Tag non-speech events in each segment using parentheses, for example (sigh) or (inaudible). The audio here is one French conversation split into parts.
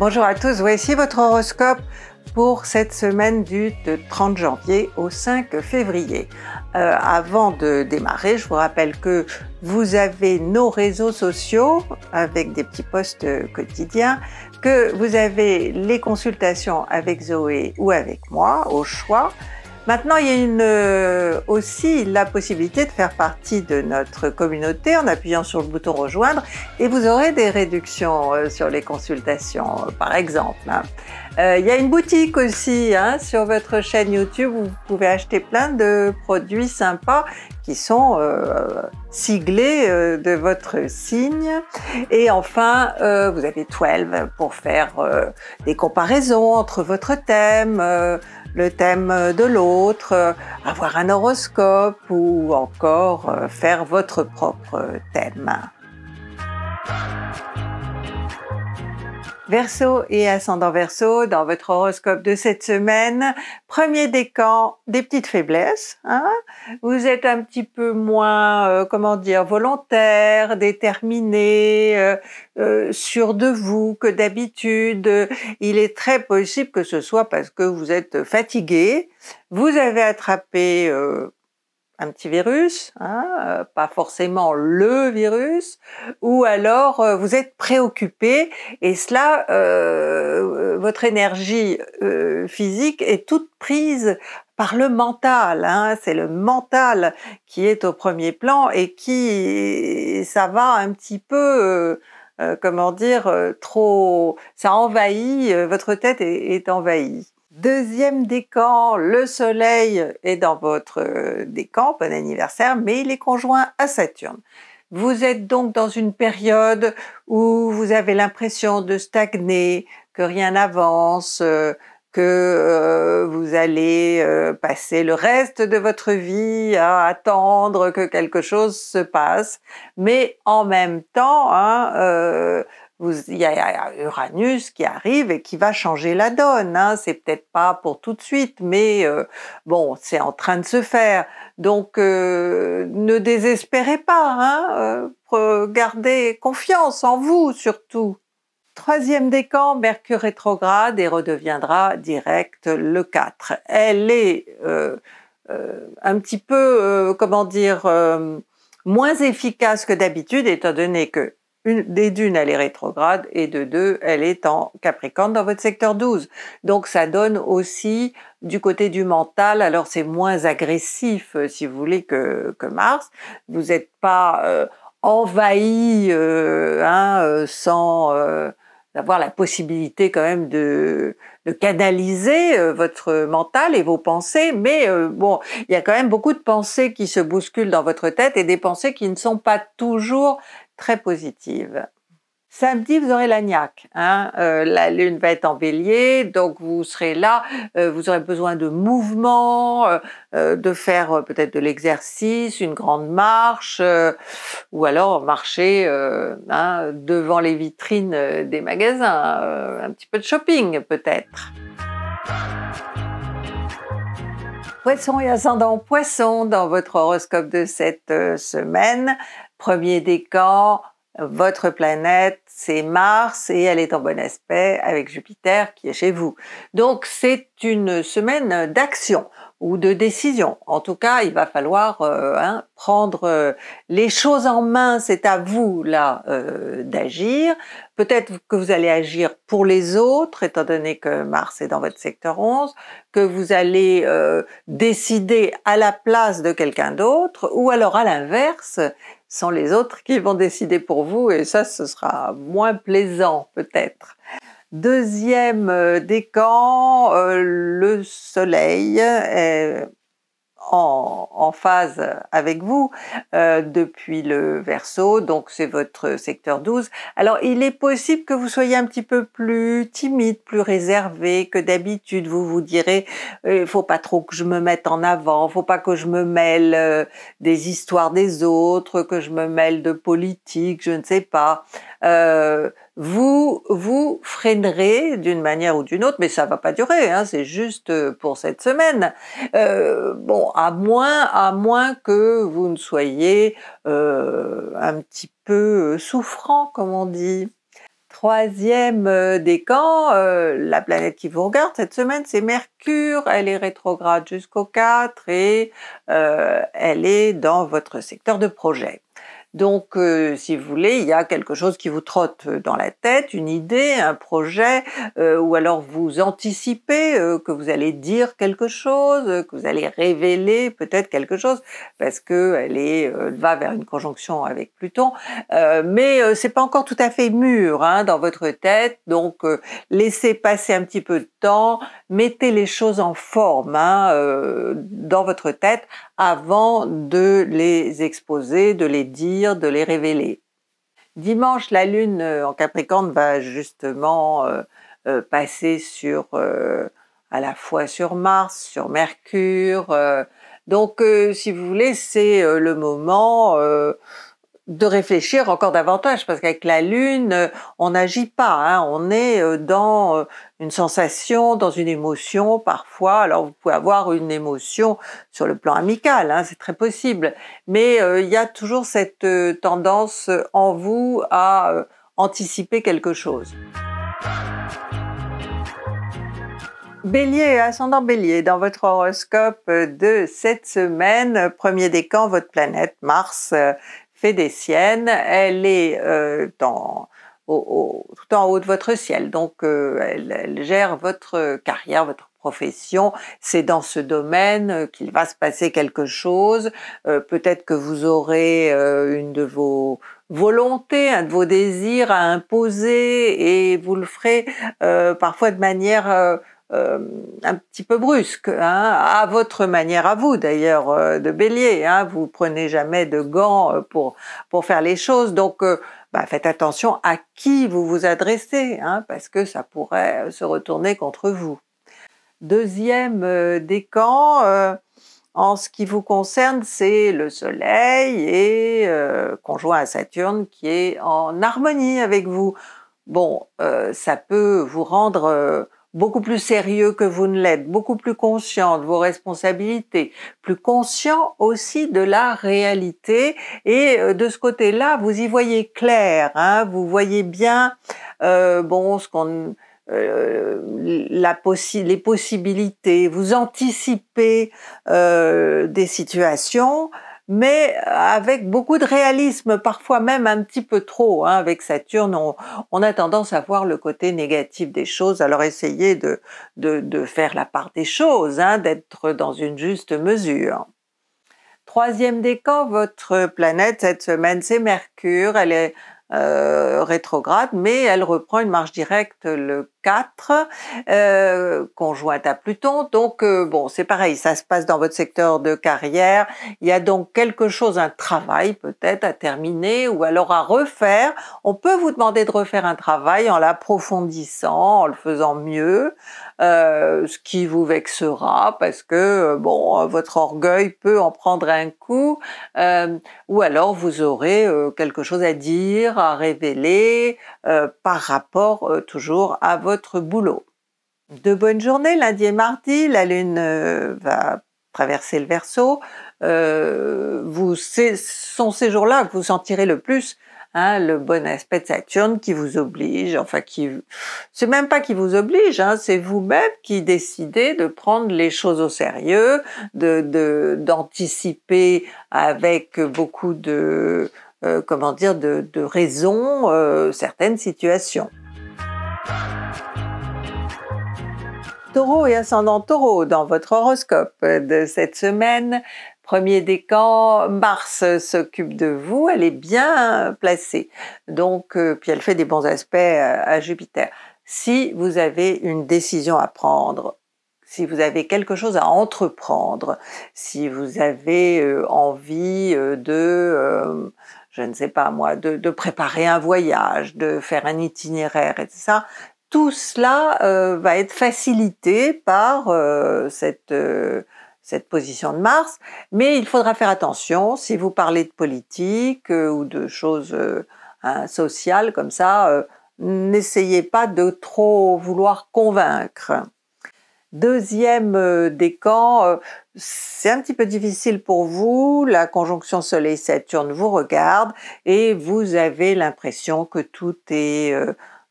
Bonjour à tous, voici votre horoscope pour cette semaine du 30 janvier au 5 février. Euh, avant de démarrer, je vous rappelle que vous avez nos réseaux sociaux avec des petits posts euh, quotidiens, que vous avez les consultations avec Zoé ou avec moi au choix, Maintenant, il y a une, euh, aussi la possibilité de faire partie de notre communauté en appuyant sur le bouton rejoindre et vous aurez des réductions euh, sur les consultations, euh, par exemple. Hein. Il y a une boutique aussi hein, sur votre chaîne YouTube où vous pouvez acheter plein de produits sympas qui sont siglés de votre signe. Et enfin, vous avez 12 pour faire des comparaisons entre votre thème, le thème euh, de l'autre, euh, avoir un horoscope ou encore euh, faire votre propre thème. Verseau et ascendant Verseau, dans votre horoscope de cette semaine, premier décan, des petites faiblesses. Hein. vous êtes un petit peu moins, euh, comment dire, volontaire, déterminé, euh, euh, sûr de vous que d'habitude. Il est très possible que ce soit parce que vous êtes fatigué, vous avez attrapé un petit virus, hein, euh, pas forcément le virus, ou alors euh, vous êtes préoccupé et cela, euh, votre énergie physique est toute prise par le mental. Hein. c'est le mental qui est au premier plan et qui, ça va un petit peu, comment dire, trop, ça envahit, votre tête est envahie. Deuxième décan, le Soleil est dans votre euh, décan, bon anniversaire, mais il est conjoint à Saturne. Vous êtes donc dans une période où vous avez l'impression de stagner, que rien n'avance, euh, que euh, vous allez passer le reste de votre vie à attendre que quelque chose se passe, mais en même temps, hein, il y, a Uranus qui arrive et qui va changer la donne. Hein. C'est peut-être pas pour tout de suite, mais euh, bon, c'est en train de se faire. Donc, euh, ne désespérez pas. Hein, euh, gardez confiance en vous surtout. Troisième décan, Mercure rétrograde et redeviendra direct le 4. Elle est un petit peu, comment dire, moins efficace que d'habitude, étant donné que une, des dunes, elle est rétrograde et de deux, elle est en Capricorne dans votre secteur 12. Donc ça donne aussi du côté du mental, alors c'est moins agressif euh, si vous voulez que, Mars. Vous n'êtes pas euh, envahi euh, hein, sans avoir la possibilité quand même de, canaliser votre mental et vos pensées, mais bon, il y a quand même beaucoup de pensées qui se bousculent dans votre tête et des pensées qui ne sont pas toujours très positive. Samedi, vous aurez l'agnac. Hein euh, la lune va être en bélier, donc vous serez là, euh, vous aurez besoin de mouvement, euh, de faire peut-être de l'exercice, une grande marche, ou alors marcher hein, devant les vitrines des magasins, un petit peu de shopping peut-être. Poisson et ascendant poisson dans votre horoscope de cette semaine. Premier décan, votre planète, c'est Mars et elle est en bon aspect avec Jupiter qui est chez vous. Donc c'est une semaine d'action ou de décision. En tout cas, il va falloir euh, hein, prendre euh, les choses en main. C'est à vous là euh, d'agir. Peut-être que vous allez agir pour les autres, étant donné que Mars est dans votre secteur 11, que vous allez décider à la place de quelqu'un d'autre, ou alors à l'inverse, sont les autres qui vont décider pour vous et ça, ce sera moins plaisant peut-être. Deuxième euh, décan, euh, le soleil est euh, en, phase avec vous euh, depuis le verso, donc c'est votre secteur 12. Alors il est possible que vous soyez un petit peu plus timide, plus réservé que d'habitude. Vous vous direz, euh, il faut pas trop que je me mette en avant, faut pas que je me mêle euh, des histoires des autres, que je me mêle de politique, je ne sais pas. Euh, vous vous freinerez d'une manière ou d'une autre, mais ça va pas durer, hein, c'est juste euh, pour cette semaine. Euh, bon, à moins, à moins que vous ne soyez un petit peu souffrant, comme on dit. Troisième décan, la planète qui vous regarde cette semaine, c'est Mercure. Elle est rétrograde jusqu'au 4 et elle est dans votre secteur de projet. Donc, euh, si vous voulez, il y a quelque chose qui vous trotte euh, dans la tête, une idée, un projet, euh, ou alors vous anticipez que vous allez dire quelque chose, que vous allez révéler peut-être quelque chose, parce qu'elle va vers une conjonction avec Pluton, mais c'est pas encore tout à fait mûr hein, dans votre tête. Donc, laissez passer un petit peu de temps, mettez les choses en forme hein, dans votre tête avant de les exposer, de les dire de les révéler. Dimanche, la Lune euh, en Capricorne va justement euh, euh, passer sur à la fois sur Mars, sur Mercure. donc, si vous voulez, c'est le moment de réfléchir encore davantage, parce qu'avec la Lune, euh, on n'agit pas, hein. on est euh, dans euh, une sensation, dans une émotion parfois. Alors vous pouvez avoir une émotion sur le plan amical, hein, c'est très possible, mais il y a toujours cette tendance en vous à anticiper quelque chose. Bélier, ascendant Bélier, dans votre horoscope de cette semaine, premier décan, votre planète Mars fait des siennes. Elle est euh, tout en haut de votre ciel, donc euh, elle, gère votre carrière, votre profession. C'est dans ce domaine euh, qu'il va se passer quelque chose. Peut-être que vous aurez une de vos volontés, un de vos désirs à imposer et vous le ferez parfois de manière euh, un petit peu brusque, hein, à votre manière à vous d'ailleurs euh, de bélier. Hein. vous prenez jamais de gants euh, pour, pour faire les choses, donc bah, faites attention à qui vous vous adressez, hein, parce que ça pourrait se retourner contre vous. Deuxième décan, en ce qui vous concerne, c'est le Soleil et conjoint à Saturne qui est en harmonie avec vous. Bon, ça peut vous rendre beaucoup plus sérieux que vous ne l'êtes, beaucoup plus conscient de vos responsabilités, plus conscient aussi de la réalité. Et euh, de ce côté-là, vous y voyez clair, hein, vous voyez bien, euh, bon, ce qu'on euh, les possibilités, vous anticipez des situations mais avec beaucoup de réalisme, parfois même un petit peu trop. Hein. Avec Saturne, on, a tendance à voir le côté négatif des choses, alors essayez de, faire la part des choses, hein, d'être dans une juste mesure. Troisième décan, votre planète cette semaine, c'est Mercure. Elle est euh, rétrograde, mais elle reprend une marche directe le conjointe euh, à Pluton. Donc, euh, bon, c'est pareil, ça se passe dans votre secteur de carrière. Il y a donc quelque chose, un travail peut-être à terminer ou alors à refaire. On peut vous demander de refaire un travail en l'approfondissant, en le faisant mieux, euh, ce qui vous vexera parce que, bon, votre orgueil peut en prendre un coup. ou alors, vous aurez quelque chose à dire, à révéler par rapport toujours à votre votre boulot. De bonnes journées, lundi et mardi, la Lune euh, va traverser le Verseau, vous, ce sont ces jours-là que vous sentirez le plus hein, le bon aspect de Saturne qui vous oblige, enfin qui... C'est même pas qui vous oblige, hein, c'est vous-même qui décidez de prendre les choses au sérieux, de d'anticiper avec beaucoup de... Euh, comment dire, de, raison euh, certaines situations. Taureau et ascendant taureau dans votre horoscope de cette semaine. Premier décan, Mars s'occupe de vous, elle est bien placée. Donc, euh, puis elle fait des bons aspects euh, à Jupiter. Si vous avez une décision à prendre, si vous avez quelque chose à entreprendre, si vous avez euh, envie de, je ne sais pas moi, de préparer un voyage, de faire un itinéraire, etc., tout cela euh, va être facilité par euh, euh, cette, position de Mars, mais il faudra faire attention si vous parlez de politique ou de choses hein, sociales comme ça, n'essayez pas de trop vouloir convaincre. Deuxième décan, c'est un petit peu difficile pour vous, la conjonction Soleil-Saturne vous regarde et vous avez l'impression que tout est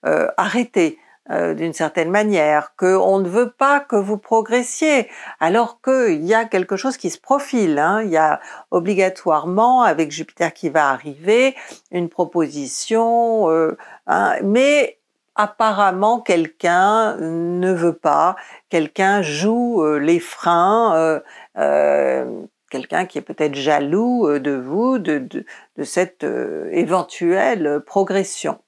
arrêté euh, d'une certaine manière, qu'on ne veut pas que vous progressiez, alors qu'il y a quelque chose qui se profile. Hein. Il y a obligatoirement, avec Jupiter qui va arriver, une proposition, euh, hein, mais apparemment quelqu'un ne veut pas, quelqu'un joue euh, les freins, quelqu'un qui est peut-être jaloux de vous, de cette éventuelle progression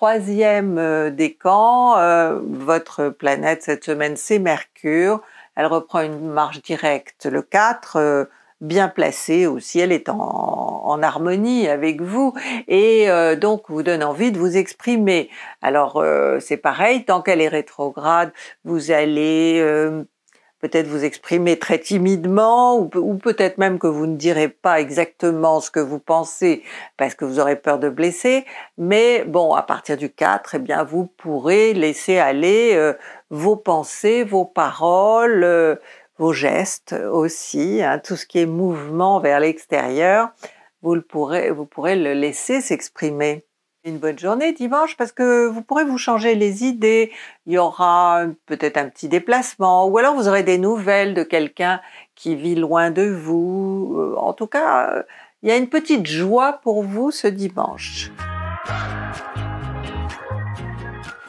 troisième euh, décan, euh, votre planète cette semaine, c'est Mercure. Elle reprend une marche directe le 4, euh, bien placée aussi, elle est en, harmonie avec vous et donc vous donne envie de vous exprimer. Alors c'est pareil, tant qu'elle est rétrograde, vous allez peut-être vous exprimer très timidement ou, peut-être même que vous ne direz pas exactement ce que vous pensez parce que vous aurez peur de blesser. Mais bon, à partir du 4, eh bien, vous pourrez laisser aller euh, vos pensées, vos paroles, euh, vos gestes aussi, hein, tout ce qui est mouvement vers l'extérieur. Vous, pourrez, vous pourrez le laisser s'exprimer. Une bonne journée dimanche parce que vous pourrez vous changer les idées, il y aura peut-être un petit déplacement ou alors vous aurez des nouvelles de quelqu'un qui vit loin de vous. Euh, en tout cas, il y a une petite joie pour vous ce dimanche.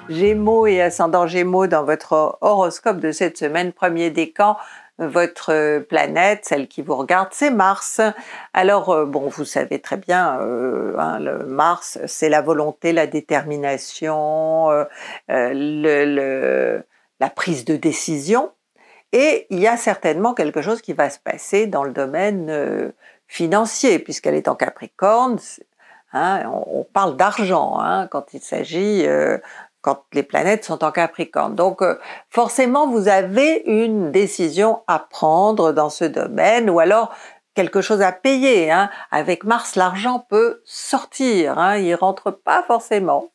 Gémeaux et ascendant Gémeaux dans votre horoscope de cette semaine, premier décan, votre euh, planète, celle qui vous regarde, c'est Mars. Alors, euh, bon, vous savez très bien, euh, hein, le Mars, c'est la volonté, la détermination, la prise de décision. Et il y a certainement quelque chose qui va se passer dans le domaine financier, puisqu'elle est en Capricorne. Hein, on, parle d'argent hein, quand il s'agit quand les planètes sont en Capricorne. Donc euh, forcément, vous avez une décision à prendre dans ce domaine ou alors quelque chose à payer. Hein. Avec Mars, l'argent peut sortir, hein, il rentre pas forcément.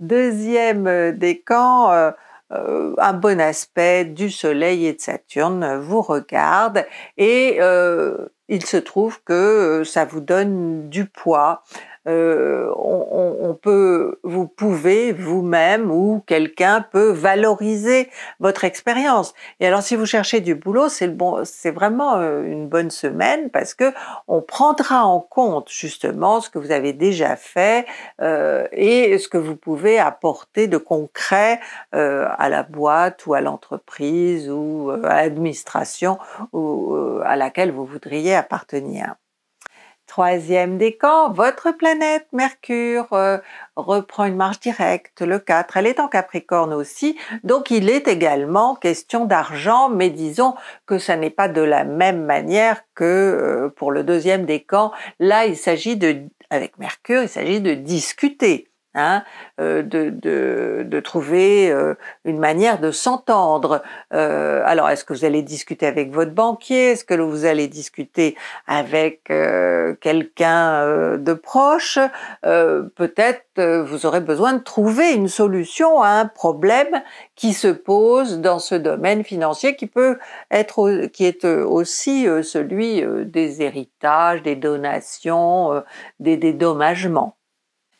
Deuxième euh, décan, euh, un bon aspect du Soleil et de Saturne vous regarde et il se trouve que ça vous donne du poids. Euh, on, peut, vous pouvez vous-même ou quelqu'un peut valoriser votre expérience. Et alors si vous cherchez du boulot, c'est bon, c'est vraiment euh, une bonne semaine parce que on prendra en compte justement ce que vous avez déjà fait euh, et ce que vous pouvez apporter de concret à la boîte ou à l'entreprise ou à l'administration ou à laquelle vous voudriez appartenir. Troisième décan, votre planète Mercure euh, reprend une marche directe, le 4, elle est en Capricorne aussi, donc il est également question d'argent, mais disons que ça n'est pas de la même manière que euh, pour le deuxième décan. Là, il s'agit de, avec Mercure, il s'agit de discuter Hein, euh, de, de, de, trouver euh, une manière de s'entendre. Euh, alors, est-ce que vous allez discuter avec votre banquier Est-ce que vous allez discuter avec quelqu'un de proche Peut-être vous aurez besoin de trouver une solution à un problème qui se pose dans ce domaine financier qui peut être qui est aussi celui des héritages, des donations, des dédommagements.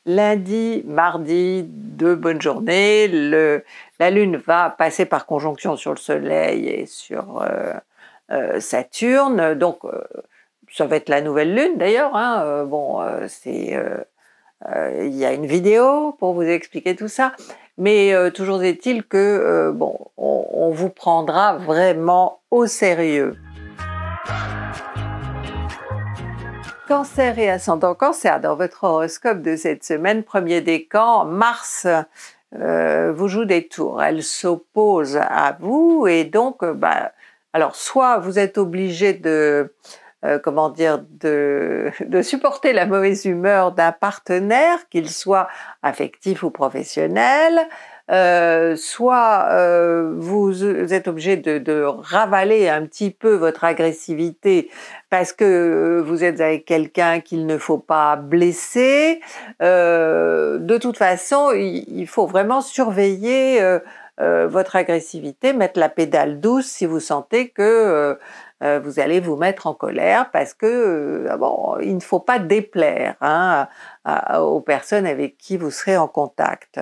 Lundi, mardi, deux bonnes journées. la Lune va passer par conjonction sur le Soleil et sur euh, euh, Saturne. Donc, euh, ça va être la nouvelle Lune d'ailleurs. Hein. bon, il y a une vidéo pour vous expliquer tout ça. Mais toujours est-il que bon, on vous prendra vraiment au sérieux. Cancer et ascendant cancer, dans votre horoscope de cette semaine, premier décan, Mars euh, vous joue des tours, elle s'oppose à vous et donc, euh, bah, alors soit vous êtes obligé de euh, comment dire, de, supporter la mauvaise humeur d'un partenaire, qu'il soit affectif ou professionnel, euh, soit euh, vous êtes obligé de, ravaler un petit peu votre agressivité parce que euh, vous êtes avec quelqu'un qu'il ne faut pas blesser. de toute façon, il, faut vraiment surveiller votre agressivité, mettre la pédale douce si vous sentez que vous allez vous mettre en colère parce que bon, il ne faut pas déplaire hein, aux personnes avec qui vous serez en contact.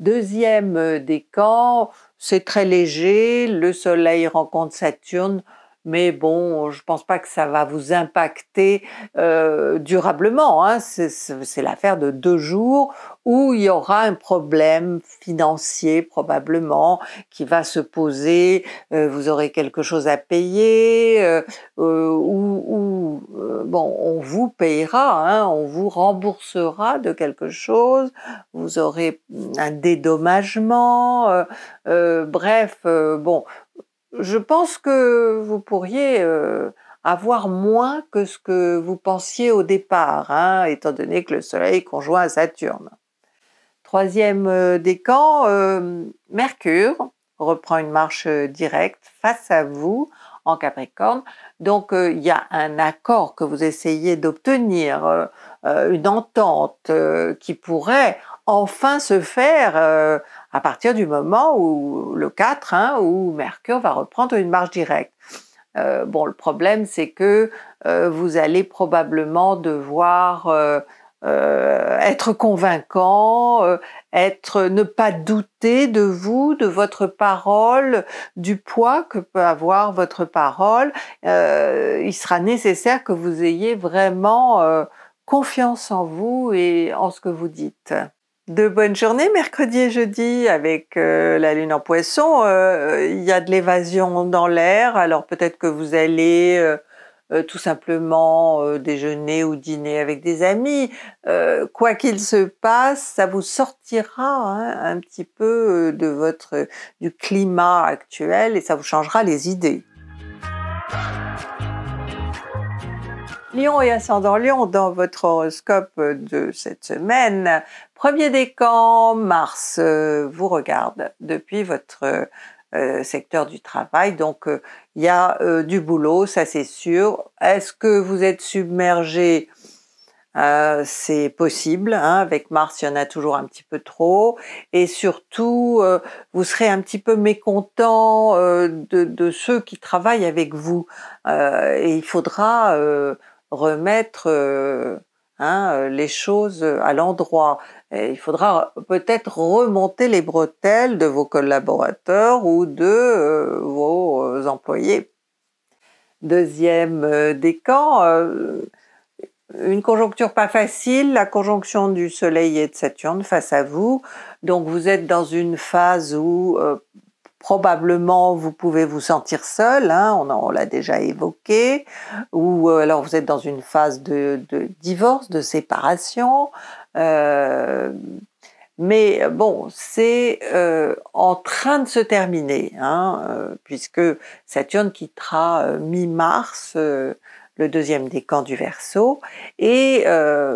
Deuxième euh, décan, c'est très léger, le Soleil rencontre Saturne mais bon, je pense pas que ça va vous impacter euh, durablement. Hein. C'est l'affaire de deux jours où il y aura un problème financier probablement qui va se poser. Euh, vous aurez quelque chose à payer euh, ou, bon, on vous payera, hein, on vous remboursera de quelque chose. Vous aurez un dédommagement. bref, bon, je pense que vous pourriez euh, avoir moins que ce que vous pensiez au départ, hein, étant donné que le Soleil conjoint à Saturne. Troisième euh, décan, euh, Mercure reprend une marche directe face à vous en Capricorne. Donc il y a un accord que vous essayez d'obtenir, une entente qui pourrait enfin se faire euh, à partir du moment où le 4, hein, où Mercure va reprendre une marche directe. Euh, bon, le problème, c'est que euh, vous allez probablement devoir être convaincant, être, ne pas douter de vous, de votre parole, du poids que peut avoir votre parole. il sera nécessaire que vous ayez vraiment confiance en vous et en ce que vous dites de bonnes journées mercredi et jeudi avec euh, la lune en poisson. Euh, euh, il y a de l'évasion dans l'air, alors peut-être que vous allez tout simplement déjeuner ou dîner avec des amis. quoi qu'il se passe, ça vous sortira hein, un petit peu de votre du climat actuel et ça vous changera les idées. Lyon et ascendant Lyon, dans votre horoscope de cette semaine. Premier décan, Mars euh, vous regarde depuis votre euh, secteur du travail. Donc euh, il y a du boulot, ça c'est sûr. Est-ce que vous êtes submergé c'est possible, hein. avec Mars il y en a toujours un petit peu trop, et surtout vous serez un petit peu mécontent de, ceux qui travaillent avec vous, et il faudra remettre euh, hein, euh, les choses à l'endroit. il faudra peut-être remonter les bretelles de vos collaborateurs ou de euh, vos employés. Deuxième décan, une conjoncture pas facile, la conjonction du Soleil et de Saturne face à vous. Donc vous êtes dans une phase où Probablement, vous pouvez vous sentir seul, hein, on, l'a déjà évoqué, ou euh, alors vous êtes dans une phase de, divorce, de séparation. Euh, mais bon, c'est euh, en train de se terminer, hein, puisque Saturne quittera mi-mars le deuxième décan du Verseau, et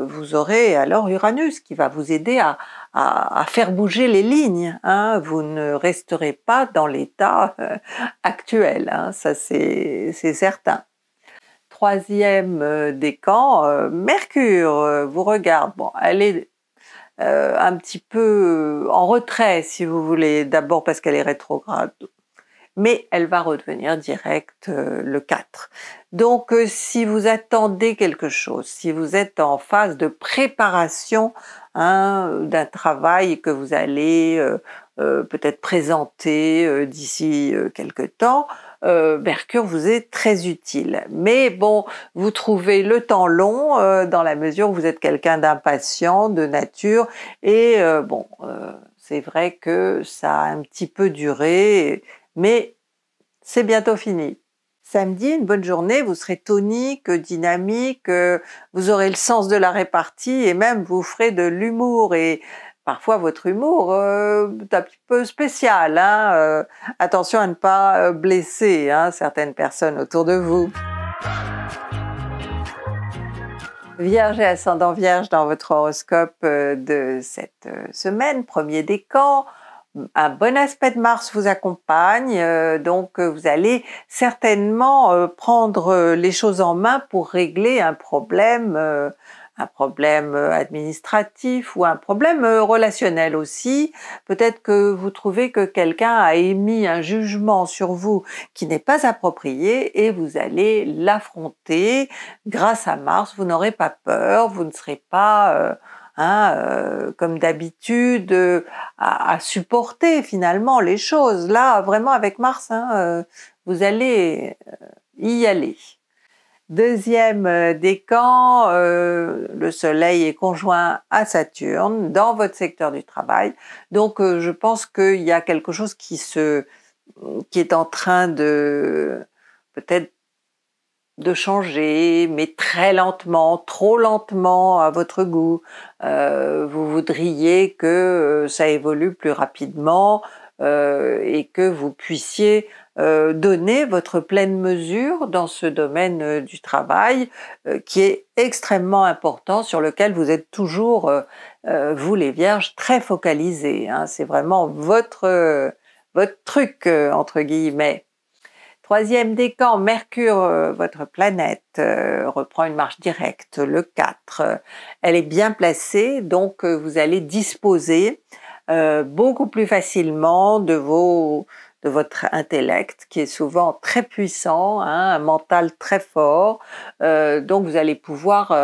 vous aurez alors Uranus qui va vous aider à, à, faire bouger les lignes. Hein. Vous ne resterez pas dans l'état euh, actuel, hein, ça c'est certain. Troisième euh, décan, euh, Mercure vous regarde. Bon, elle est un petit peu en retrait, si vous voulez, d'abord parce qu'elle est rétrograde, mais elle va redevenir directe euh, le 4. Donc euh, si vous attendez quelque chose, si vous êtes en phase de préparation hein, euh, d'un travail que vous allez peut-être présenter d'ici quelques temps, Mercure vous est très utile. Mais bon, vous trouvez le temps long dans la mesure où vous êtes quelqu'un d'impatient, de nature, et bon, c'est vrai que ça a un petit peu duré. Mais c'est bientôt fini. Samedi, une bonne journée, vous serez tonique, dynamique, euh, vous aurez le sens de la répartie et même vous ferez de l'humour et parfois votre humour euh, est un petit peu spécial. Hein, euh. attention à ne pas blesser hein, certaines personnes autour de vous. Vierge et ascendant Vierge dans votre horoscope de cette semaine, premier décan, un bon aspect de Mars vous accompagne, euh, donc euh, vous allez certainement euh, prendre les choses en main pour régler un problème, un problème administratif ou un problème relationnel aussi. Peut-être que vous trouvez que quelqu'un a émis un jugement sur vous qui n'est pas approprié et vous allez l'affronter. Grâce à Mars, vous n'aurez pas peur, vous ne serez pas hein, euh, comme d'habitude, euh, à, supporter finalement les choses. Là, vraiment avec Mars, hein, euh, vous allez y aller. Deuxième décan, le Soleil est conjoint à Saturne dans votre secteur du travail. Donc, je pense qu'il y a quelque chose qui se, qui est en train de peut-être de changer, mais très lentement, trop lentement à votre goût. Euh, vous voudriez que euh, ça évolue plus rapidement euh, et que vous puissiez donner votre pleine mesure dans ce domaine du travail qui est extrêmement important, sur lequel vous êtes toujours, vous les vierges, très focalisés. Hein. C'est vraiment votre, votre truc, entre guillemets. Troisième décan, Mercure, euh, votre planète, euh, reprend une marche directe, le 4. Elle est bien placée, donc euh, vous allez disposer beaucoup plus facilement de vos de votre intellect qui est souvent très puissant, hein, un mental très fort. donc vous allez pouvoir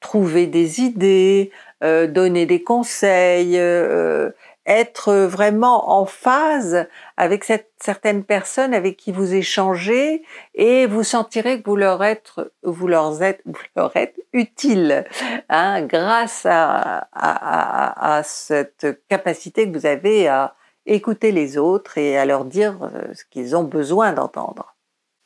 trouver des idées, donner des conseils être euh, vraiment en phase avec cette, certaine personne avec qui vous échangez et vous sentirez que vous leur êtes, vous leur êtes, vous leur êtes utile hein, grâce à, cette capacité que vous avez à écouter les autres et à leur dire euh, ce qu'ils ont besoin d'entendre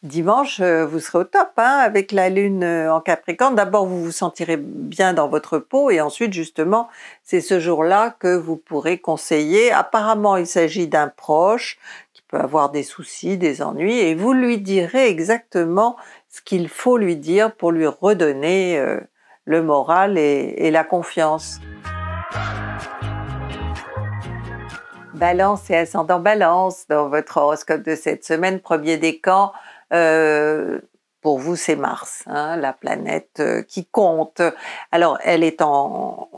dimanche, euh, vous serez au top hein, avec la lune euh, en Capricorne. D'abord, vous vous sentirez bien dans votre peau et ensuite, justement, c'est ce jour-là que vous pourrez conseiller. Apparemment, il s'agit d'un proche qui peut avoir des soucis, des ennuis et vous lui direz exactement ce qu'il faut lui dire pour lui redonner euh, le moral et, et la confiance. Balance et ascendant balance dans votre horoscope de cette semaine, premier décan, euh, pour vous, c'est Mars, hein, la planète euh, qui compte. Alors, elle est en,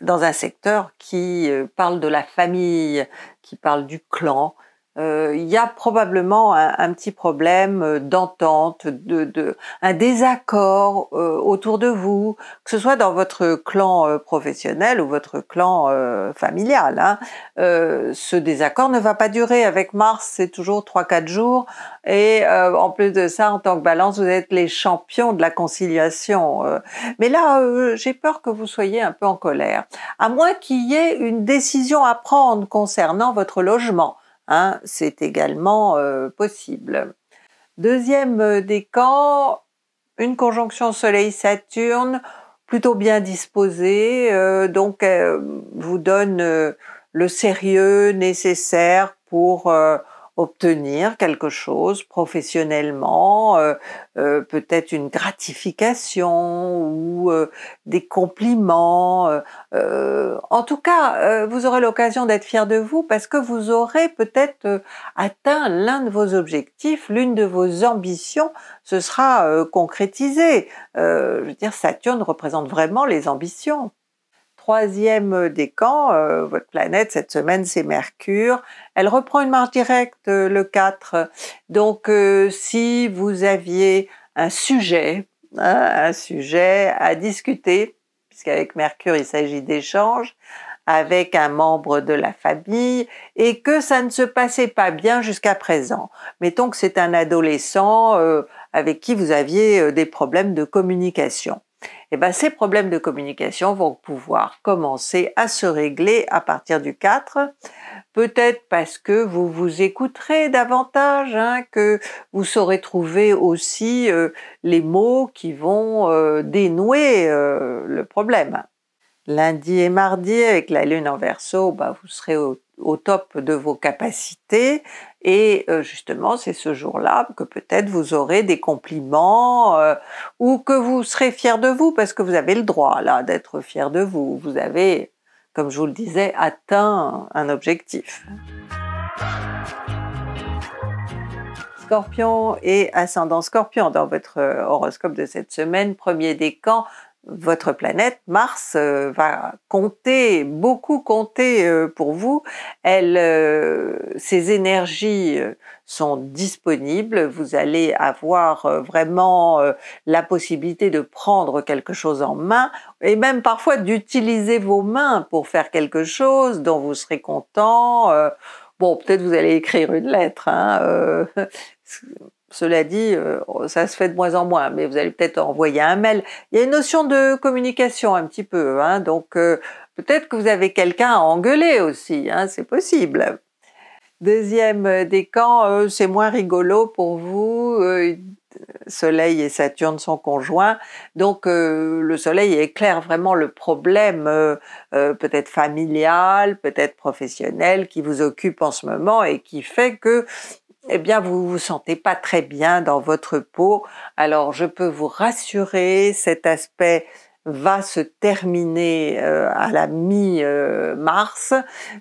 dans un secteur qui euh, parle de la famille, qui parle du clan, euh, il y a probablement un, petit problème euh, d'entente, de, un désaccord euh, autour de vous, que ce soit dans votre clan professionnel ou votre clan familial. Hein. ce désaccord ne va pas durer. Avec Mars, c'est toujours 3-4 jours. Et en plus de ça, en tant que balance, vous êtes les champions de la conciliation. mais là, j'ai peur que vous soyez un peu en colère. À moins qu'il y ait une décision à prendre concernant votre logement. Hein, c'est également euh, possible. Deuxième euh, décan, une conjonction Soleil-Saturne plutôt bien disposée, euh, donc vous donne le sérieux nécessaire pour obtenir quelque chose professionnellement, euh, euh, peut-être une gratification ou euh, des compliments. en tout cas, vous aurez l'occasion d'être fier de vous parce que vous aurez peut-être atteint l'un de vos objectifs, l'une de vos ambitions Ce sera concrétisé. je veux dire, Saturne représente vraiment les ambitions troisième euh, décan, euh, votre planète cette semaine c'est Mercure, elle reprend une marche directe euh, le 4. Donc si vous aviez un sujet, hein, un sujet à discuter, puisqu'avec Mercure il s'agit d'échanges, avec un membre de la famille et que ça ne se passait pas bien jusqu'à présent. Mettons que c'est un adolescent avec qui vous aviez des problèmes de communication. Et eh ben, ces problèmes de communication vont pouvoir commencer à se régler à partir du 4, peut-être parce que vous vous écouterez davantage, hein, que vous saurez trouver aussi euh, les mots qui vont euh, dénouer euh, le problème. Lundi et mardi, avec la lune en verso, bah, vous serez au au top de vos capacités et euh, justement c'est ce jour-là que peut-être vous aurez des compliments euh, ou que vous serez fier de vous parce que vous avez le droit là d'être fier de vous. Vous avez, comme je vous le disais, atteint un objectif. Scorpion et ascendant Scorpion dans votre horoscope de cette semaine, premier décan, votre planète Mars euh, va compter beaucoup compter euh, pour vous. Elle, euh, ses énergies sont disponibles. Vous allez avoir vraiment la possibilité de prendre quelque chose en main et même parfois d'utiliser vos mains pour faire quelque chose dont vous serez content. bon, peut-être vous allez écrire une lettre. Hein, (laughs) Cela dit, euh, ça se fait de moins en moins, mais vous allez peut-être envoyer un mail. Il y a une notion de communication un petit peu, hein, donc euh, peut-être que vous avez quelqu'un à engueuler aussi, hein, c'est possible. Deuxième euh, décan, camps, c'est moins rigolo pour vous. soleil et Saturne sont conjoints, donc le Soleil éclaire vraiment le problème peut-être familial, peut-être professionnel qui vous occupe en ce moment et qui fait que eh bien vous vous sentez pas très bien dans votre peau. Alors je peux vous rassurer, cet aspect va se terminer euh, à la mi-mars.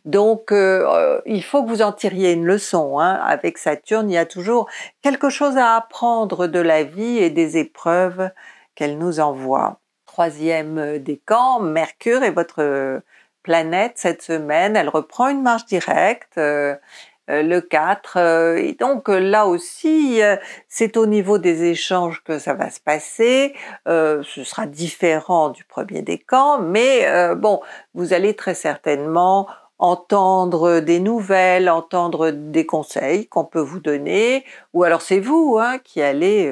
Donc, euh, euh, il faut que vous en tiriez une leçon. Hein. Avec Saturne, il y a toujours quelque chose à apprendre de la vie et des épreuves qu'elle nous envoie. Troisième décan, Mercure est votre planète cette semaine. Elle reprend une marche directe. Euh, le 4. Euh, et donc euh, là aussi, c'est au niveau des échanges que ça va se passer. ce sera différent du premier décan, mais bon, vous allez très certainement entendre des nouvelles, entendre des conseils qu'on peut vous donner, ou alors c'est vous hein, qui allez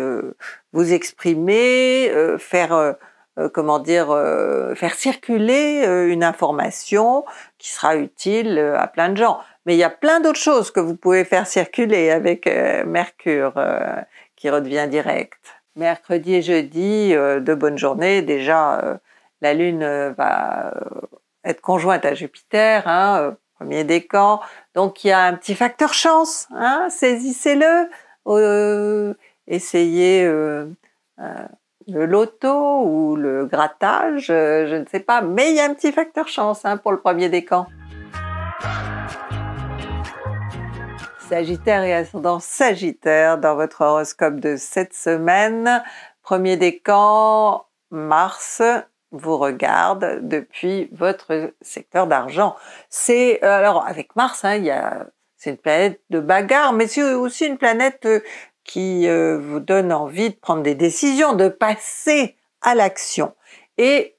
vous exprimer, faire comment dire, faire circuler une information qui sera utile à plein de gens. Mais il y a plein d'autres choses que vous pouvez faire circuler avec euh, Mercure euh, qui redevient direct. Mercredi et jeudi, euh, de bonnes journées. Déjà, la Lune va être conjointe à Jupiter, hein, premier décan. Donc il y a un petit facteur chance. Hein. Saisissez-le. essayez le loto ou le grattage, je ne sais pas. Mais il y a un petit facteur chance hein, pour le premier décan. Sagittaire et ascendant Sagittaire dans votre horoscope de cette semaine. Premier décan, Mars vous regarde depuis votre secteur d'argent. C'est euh, alors avec Mars, hein, c'est une planète de bagarre, mais c'est aussi une planète euh, qui euh, vous donne envie de prendre des décisions, de passer à l'action. Et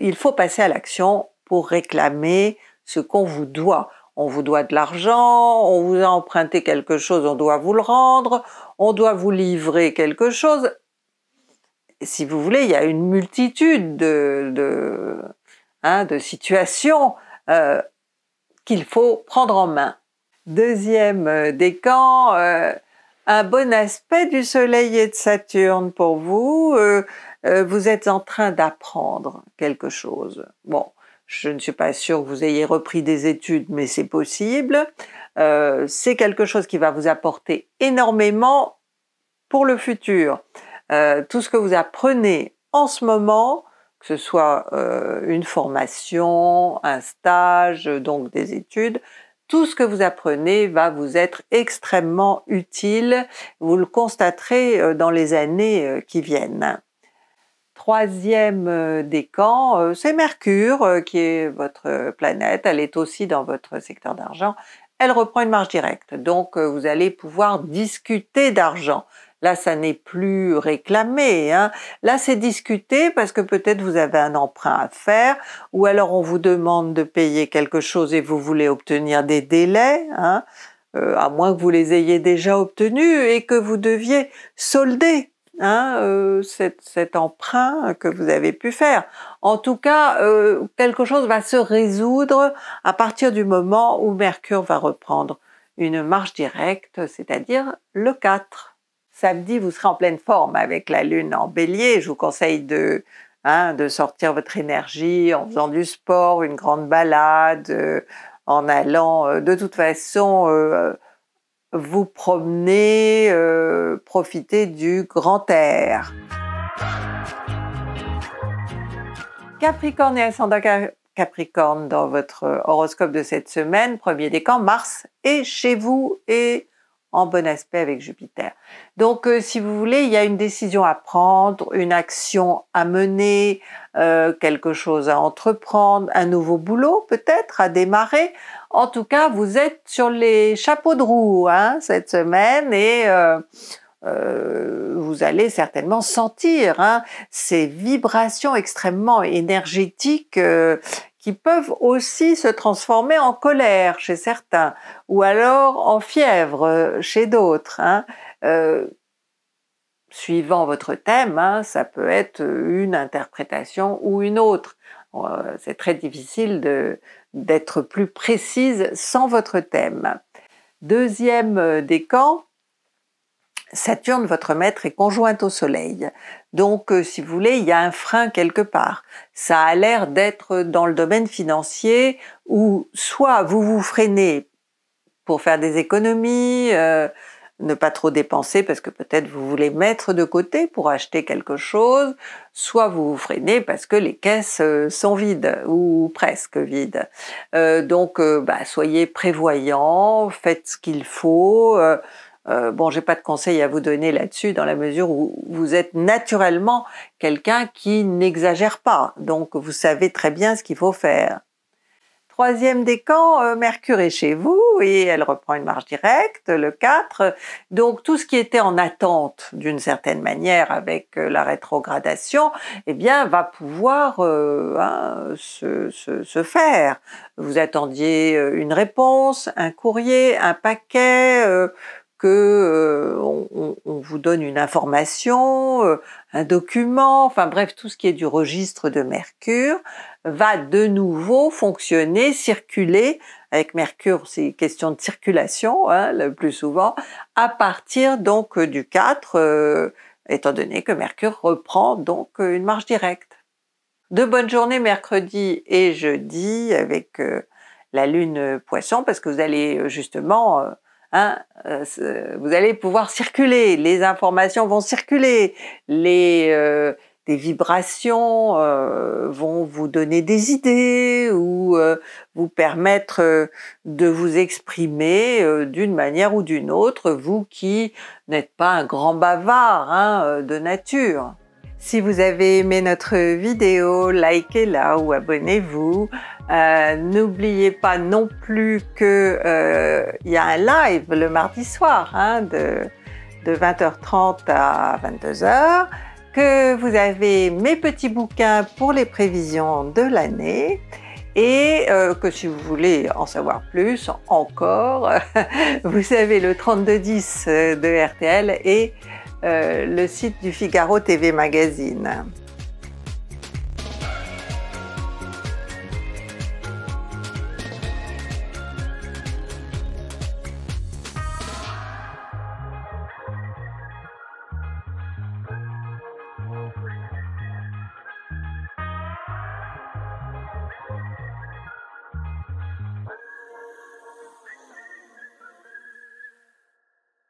il faut passer à l'action pour réclamer ce qu'on vous doit on vous doit de l'argent, on vous a emprunté quelque chose, on doit vous le rendre, on doit vous livrer quelque chose. Si vous voulez, il y a une multitude de, hein, situations euh, qu'il faut prendre en main. Deuxième euh, décan, euh, un bon aspect du Soleil et de Saturne pour vous. vous êtes en train d'apprendre quelque chose. Bon, je ne suis pas sûre que vous ayez repris des études, mais c'est possible. Euh, c'est quelque chose qui va vous apporter énormément pour le futur. Euh, tout ce que vous apprenez en ce moment, que ce soit euh, une formation, un stage, donc des études, tout ce que vous apprenez va vous être extrêmement utile. Vous le constaterez dans les années qui viennent troisième euh, décan, euh, c'est Mercure, euh, qui est votre planète. Elle est aussi dans votre secteur d'argent. Elle reprend une marche directe. Donc, vous allez pouvoir discuter d'argent. Là, ça n'est plus réclamé. Hein. Là, c'est discuté parce que peut-être vous avez un emprunt à faire, ou alors on vous demande de payer quelque chose et vous voulez obtenir des délais, hein, à moins que vous les ayez déjà obtenus et que vous deviez solder Hein, euh, cet, emprunt que vous avez pu faire. En tout cas, euh, quelque chose va se résoudre à partir du moment où Mercure va reprendre une marche directe, c'est-à-dire le 4. Samedi, vous serez en pleine forme avec la Lune en bélier. Je vous conseille de, hein, sortir votre énergie en faisant du sport, une grande balade, euh, en allant de toute façon vous promener, profitez euh, profiter du grand air. Capricorne et ascendant Capricorne dans votre horoscope de cette semaine, premier décan, Mars est chez vous et en bon aspect avec Jupiter. Donc euh, si vous voulez, il y a une décision à prendre, une action à mener, euh, quelque chose à entreprendre, un nouveau boulot peut-être à démarrer. En tout cas, vous êtes sur les chapeaux de roue hein, cette semaine et euh, euh, vous allez certainement sentir hein, ces vibrations extrêmement énergétiques euh, qui peuvent aussi se transformer en colère chez certains ou alors en fièvre chez d'autres. Hein. suivant votre thème, ça peut être une interprétation ou une autre. C'est très difficile de, d'être plus précise sans votre thème. Deuxième euh, décan, Saturne, votre maître, est conjointe au Soleil. Donc, euh, si vous voulez, il y a un frein quelque part. Ça a l'air d'être dans le domaine financier où soit vous vous freinez pour faire des économies, euh, ne pas trop dépenser parce que peut-être vous voulez mettre de côté pour acheter quelque chose, soit vous vous freinez parce que les caisses euh, sont vides ou presque vides. Euh, donc euh, bah, soyez prévoyant, faites ce qu'il faut. Euh, bon, j'ai pas de conseils à vous donner là-dessus dans la mesure où vous êtes naturellement quelqu'un qui n'exagère pas, donc vous savez très bien ce qu'il faut faire troisième décan, euh, Mercure est chez vous et elle reprend une marche directe, le 4. Donc tout ce qui était en attente d'une certaine manière avec euh, la rétrogradation, eh bien va pouvoir euh, hein, se, faire. Vous attendiez une réponse, un courrier, un paquet que euh, on, vous donne une information, euh, un document, enfin bref, tout ce qui est du registre de Mercure va de nouveau fonctionner, circuler. Avec Mercure, c'est question de circulation hein, le plus souvent, à partir donc du 4, euh, étant donné que Mercure reprend donc une marche directe. De bonnes journées mercredi et jeudi avec la lune poisson parce que vous allez justement Hein, euh, vous allez pouvoir circuler, les informations vont circuler, les euh, des vibrations euh, vont vous donner des idées ou vous permettre de vous exprimer d'une manière ou d'une autre, vous qui n'êtes pas un grand bavard hein, de nature. Si vous avez aimé notre vidéo, likez-la ou abonnez-vous. Euh, n'oubliez pas non plus qu'il euh, y a un live le mardi soir hein, de, 20h30 à 22h, que vous avez mes petits bouquins pour les prévisions de l'année et euh, que si vous voulez en savoir plus encore, (laughs) vous avez le 3210 de RTL et euh, le site du Figaro TV Magazine.